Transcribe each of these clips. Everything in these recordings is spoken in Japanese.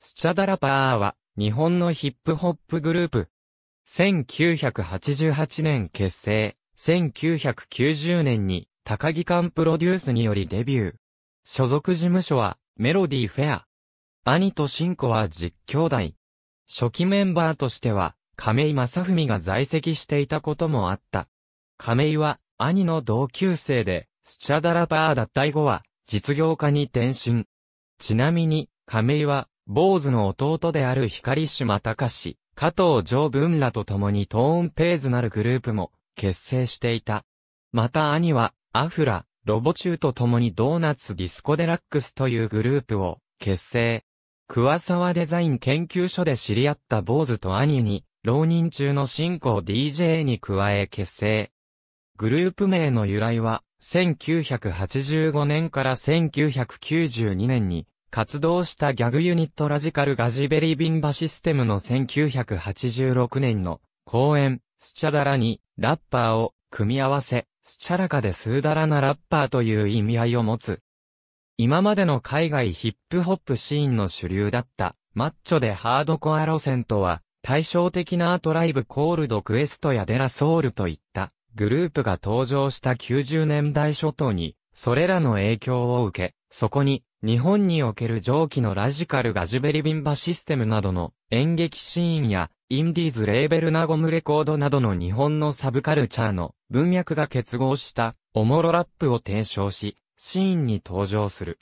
スチャダラパーは、日本のヒップホップグループ。1988年結成、1990年に、高木館プロデュースによりデビュー。所属事務所は、メロディーフェア。兄とシンコは実兄弟。初期メンバーとしては、亀井正文が在籍していたこともあった。亀井は、兄の同級生で、スチャダラパー脱退後は、実業家に転身。ちなみに、亀井は、坊主の弟である光島隆、加藤上文らと共にトーンペーズなるグループも結成していた。また兄は、アフラ、ロボチューと共にドーナツディスコデラックスというグループを結成。桑沢デザイン研究所で知り合った坊主と兄に、浪人中の新興 DJ に加え結成。グループ名の由来は、1985年から1992年に活動したギャグユニットラジカルガジベリビンバシステムの1986年の公演、スチャダラにラッパーを組み合わせ、スチャラカでスーダラなラッパーという意味合いを持つ。今までの海外ヒップホップシーンの主流だったマッチョでハードコア路線とは対照的なアートライブコールドクエストやデラソウルといったグループが登場した90年代初頭にそれらの影響を受け、そこに、日本における上記のラジカルガジュベリビンバシステムなどの演劇シーンや、インディーズレーベルナゴムレコードなどの日本のサブカルチャーの文脈が結合したおもろラップを提唱し、シーンに登場する。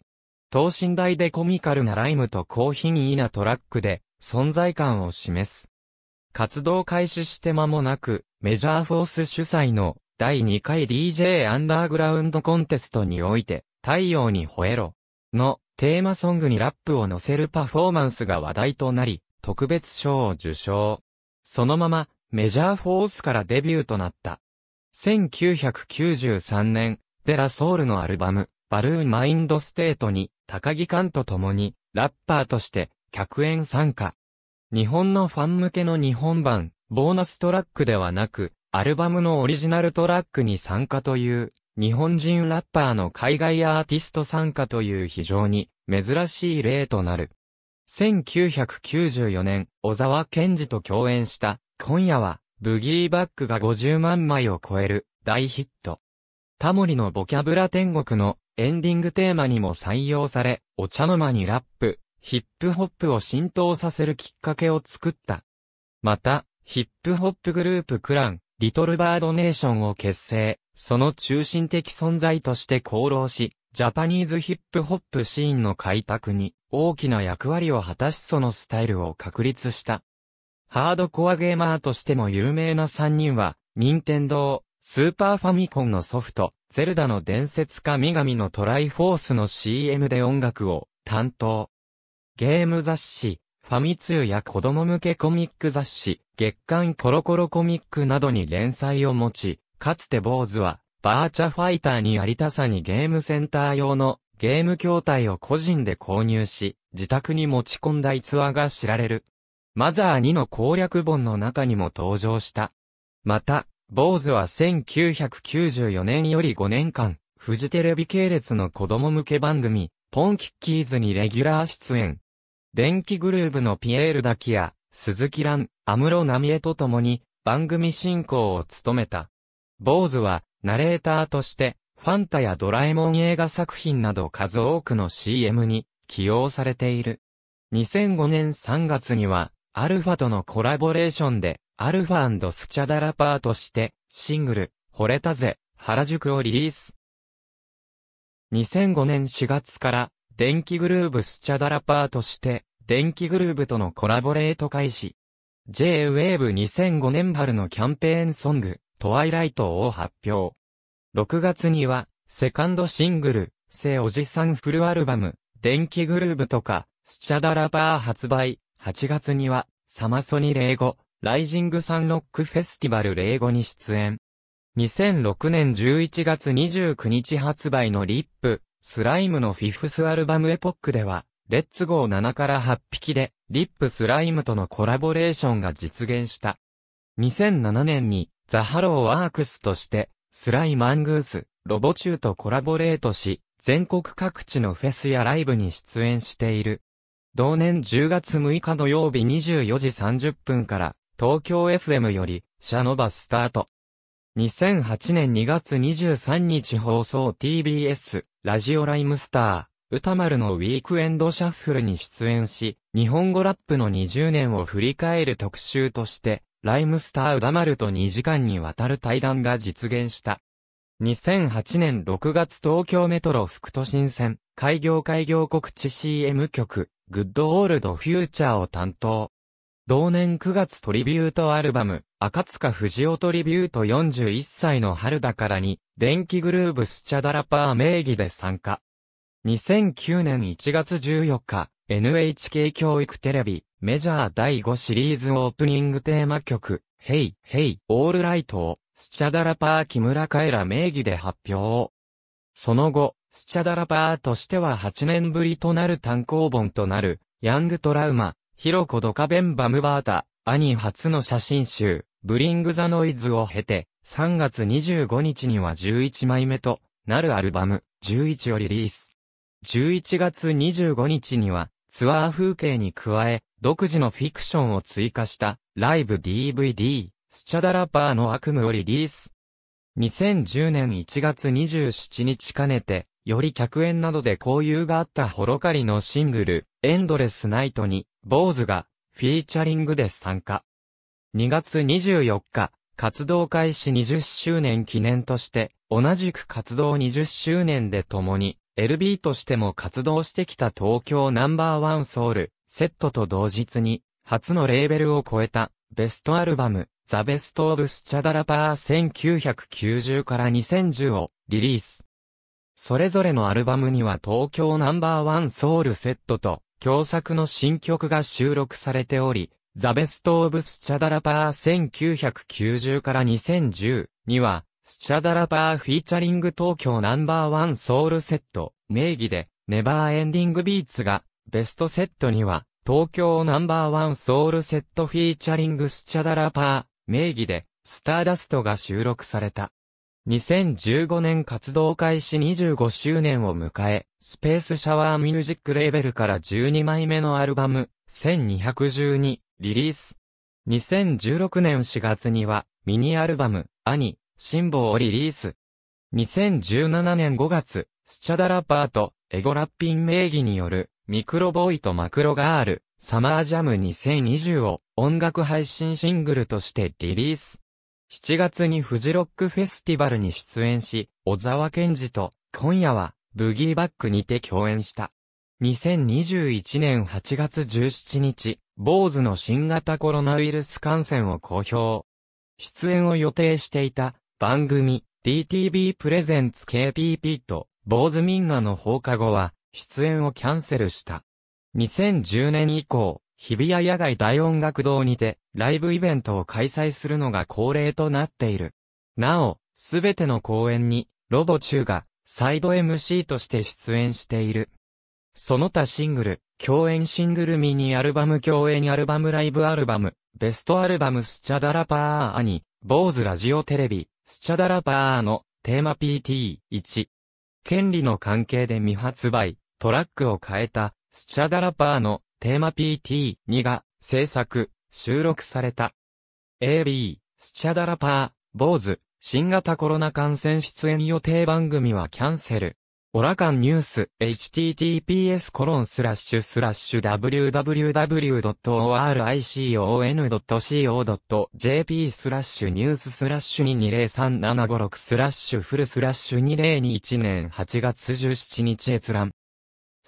等身大でコミカルなライムと高品位なトラックで存在感を示す。活動開始して間もなく、メジャーフォース主催の第2回 DJ アンダーグラウンドコンテストにおいて、太陽に吠えろのテーマソングにラップを乗せるパフォーマンスが話題となり、特別賞を受賞。そのまま、メジャーフォースからデビューとなった。1993年、デラソウルのアルバム、バルーンマインドステートに、高木寛と共に、ラッパーとして、客演参加。日本のファン向けの日本版、ボーナストラックではなく、アルバムのオリジナルトラックに参加という、日本人ラッパーの海外アーティスト参加という非常に珍しい例となる。1994年、小沢健二と共演した、今夜は、ブギーバックが50万枚を超える大ヒット。タモリのボキャブラ天国のエンディングテーマにも採用され、お茶の間にラップ、ヒップホップを浸透させるきっかけを作った。また、ヒップホップグループクラン、リトルバードネーションを結成、その中心的存在として功労し、ジャパニーズヒップホップシーンの開拓に大きな役割を果たしそのスタイルを確立した。ハードコアゲーマーとしても有名な3人は、任天堂、スーパーファミコンのソフト、ゼルダの伝説神々のトライフォースの CM で音楽を担当。ゲーム雑誌、ファミ通や子供向けコミック雑誌、月刊コロコロコミックなどに連載を持ち、かつて坊主は、バーチャファイターに有田さにゲームセンター用のゲーム筐体を個人で購入し、自宅に持ち込んだ逸話が知られる。マザー2の攻略本の中にも登場した。また、坊主は1994年より5年間、フジテレビ系列の子供向け番組、ポンキッキーズにレギュラー出演。電気グルーヴのピエール・ダキア、鈴木蘭、安室奈美恵と共に、番組進行を務めた。坊主は、ナレーターとして、ファンタやドラえもん映画作品など数多くの CM に起用されている。2005年3月には、アルファとのコラボレーションで、アルファスチャダラパーとして、シングル、惚れたぜ、原宿をリリース。2005年4月から、電気グルーブスチャダラパーとして、電気グルーブとのコラボレート開始。J-Wave 2005年春のキャンペーンソング、トワイライトを発表。6月には、セカンドシングル、聖おじさんフルアルバム、電気グルーブとか、スチャダラパー発売。8月には、サマソニ霊語、ライジングサンロックフェスティバル霊語に出演。2006年11月29日発売のリップ、スライムのフィフスアルバムエポックでは、レッツゴー7から8匹で、リップスライムとのコラボレーションが実現した。2007年に、ザ・ハローワークスとして、スライマングース、ロボチューとコラボレートし、全国各地のフェスやライブに出演している。同年10月6日土曜日24時30分から、東京 FM より、シャノバスタート。2008年2月23日放送 TBS、ラジオライムスター、歌丸のウィークエンドシャッフルに出演し、日本語ラップの20年を振り返る特集として、ライムスター歌丸と2時間にわたる対談が実現した。2008年6月東京メトロ副都心線、開業開業告知 CM 局、グッドオールドフューチャーを担当。同年9月トリビュートアルバム、赤塚不二夫トリビュート41歳の春だからに、電気グルーブスチャダラパー名義で参加。2009年1月14日、NHK 教育テレビ、メジャー第5シリーズオープニングテーマ曲、Hey, Hey, All Right を、スチャダラパー木村カエラ名義で発表。その後、スチャダラパーとしては8年ぶりとなる単行本となる、ヤングトラウマ、ヒロコ・ドカベン・バムバータ、兄初の写真集、ブリング・ザ・ノイズを経て、3月25日には11枚目となるアルバム、11をリリース。11月25日には、ツアー風景に加え、独自のフィクションを追加した、ライブ DVD、スチャダラパーの悪夢をリリース。2010年1月27日兼ねて、より客演などで交友があったホロカリのシングル、エンドレスナイトに坊主が、フィーチャリングで参加。2月24日、活動開始20周年記念として、同じく活動20周年で共に、LB としても活動してきた東京ナンバーワンソウル、セットと同日に、初のレーベルを超えた、ベストアルバム、ザ・ベスト・オブ・スチャダラパー1990から2010をリリース。それぞれのアルバムには東京ナンバーワンソウルセットと共作の新曲が収録されており、ザ・ベスト・オブ・スチャダラパー1990から2010には、スチャダラパーフィーチャリング東京ナンバーワンソウルセット名義で、ネバーエンディングビーツが、ベストセットには、東京ナンバーワンソウルセットフィーチャリングスチャダラパー名義で、スターダストが収録された。2015年活動開始25周年を迎え、スペースシャワーミュージックレーベルから12枚目のアルバム、1212リリース。2016年4月には、ミニアルバム、兄、辛抱をリリース。2017年5月、スチャダラパート、エゴラッピン名義による、ミクロボーイとマクロガール、サマージャム2020を音楽配信シングルとしてリリース。7月にフジロックフェスティバルに出演し、小沢健二と、今夜は、ブギーバックにて共演した。2021年8月17日、坊主の新型コロナウイルス感染を公表。出演を予定していた、番組、DTV プレゼンツ KPP と、坊主民なの放課後は、出演をキャンセルした。2010年以降、日比谷野外大音楽堂にて、ライブイベントを開催するのが恒例となっている。なお、すべての公演に、ロボチューが、サイド MC として出演している。その他シングル、共演シングルミニアルバム共演アルバムライブアルバム、ベストアルバムスチャダラパーアに、坊主ラジオテレビ、スチャダラパーの、テーマ PT1。権利の関係で未発売、トラックを変えた、スチャダラパーの、テーマ PT2 が制作、収録された。AB、スチャダラパー、坊主、新型コロナ感染出演予定番組はキャンセル。オラカンニュース、https コロンスラッシュスラッシュ www.oricon.co.jp スラッシュニューススラッシュ2203756スラッシュフルスラッシュ2021年8月17日閲覧。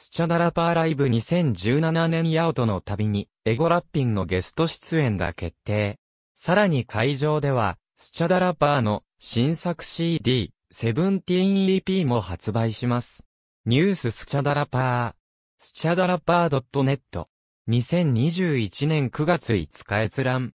スチャダラパーライブ2017年ヤオトの旅に、エゴラッピンのゲスト出演が決定。さらに会場では、スチャダラパーの新作 CD、セブンティーン EP も発売します。ニューススチャダラパー、スチャダラパー .net。2021年9月5日閲覧。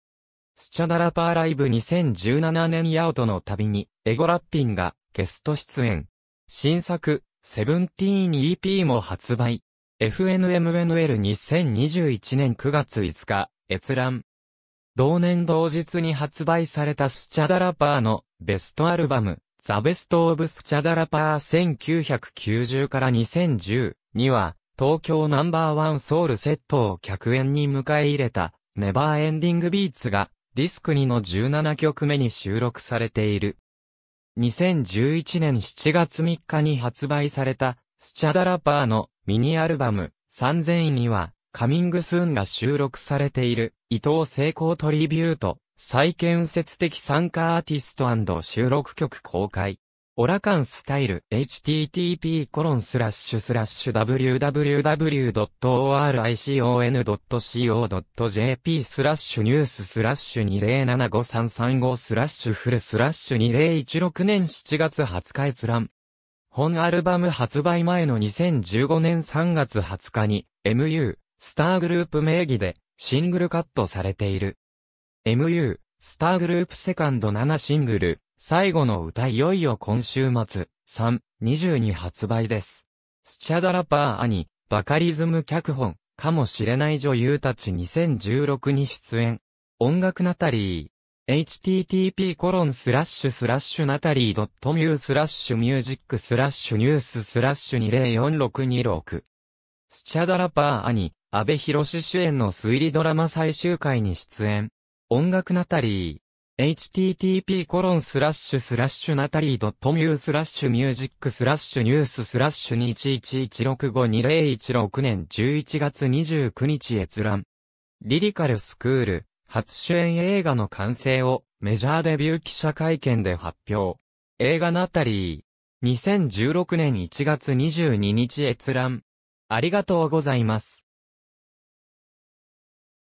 スチャダラパーライブ2017年ヤオトの旅に、エゴラッピンがゲスト出演。新作、セブンティーン EP も発売。FNMNL2021 年9月5日、閲覧。同年同日に発売されたスチャダラパーのベストアルバム、ザ・ベスト・オブ・スチャダラパー1990から2010には、東京ナンバーワンソウルセットを客演に迎え入れた、ネバーエンディングビーツが、ディスク2の17曲目に収録されている。2011年7月3日に発売された、スチャダラパーのミニアルバム、3000位には、カミングスーンが収録されている、伊藤成功トリビュート、再建設的参加アーティスト収録曲公開。オラカンスタイル http://www.oricon.co.jp スラッシュニューススラッシュ2075335スラッシュフルスラッシュ2016年7月20日閲覧。本アルバム発売前の2015年3月20日に MU スターグループ名義でシングルカットされている。MU スターグループセカンド7シングル最後の歌いよいよ今週末、3、22発売です。スチャダラパー兄、バカリズム脚本、かもしれない女優たち2016に出演。音楽ナタリー。http コロンスラッシュスラッシュナタリートミュースラッシュミュージックスラッシュニューススラッシュ204626。スチャダラパー兄、安部博主演の推理ドラマ最終回に出演。音楽ナタリー。http コロンスラッシュスラッシュナタリー .mu スラッシュミュージックスラッシュニューススラッシュ2 1 1 1 6 5 2 0 1 6年11月29日閲覧。リリカルスクール、初主演映画の完成をメジャーデビュー記者会見で発表。映画ナタリー。2016年1月22日閲覧。ありがとうございます。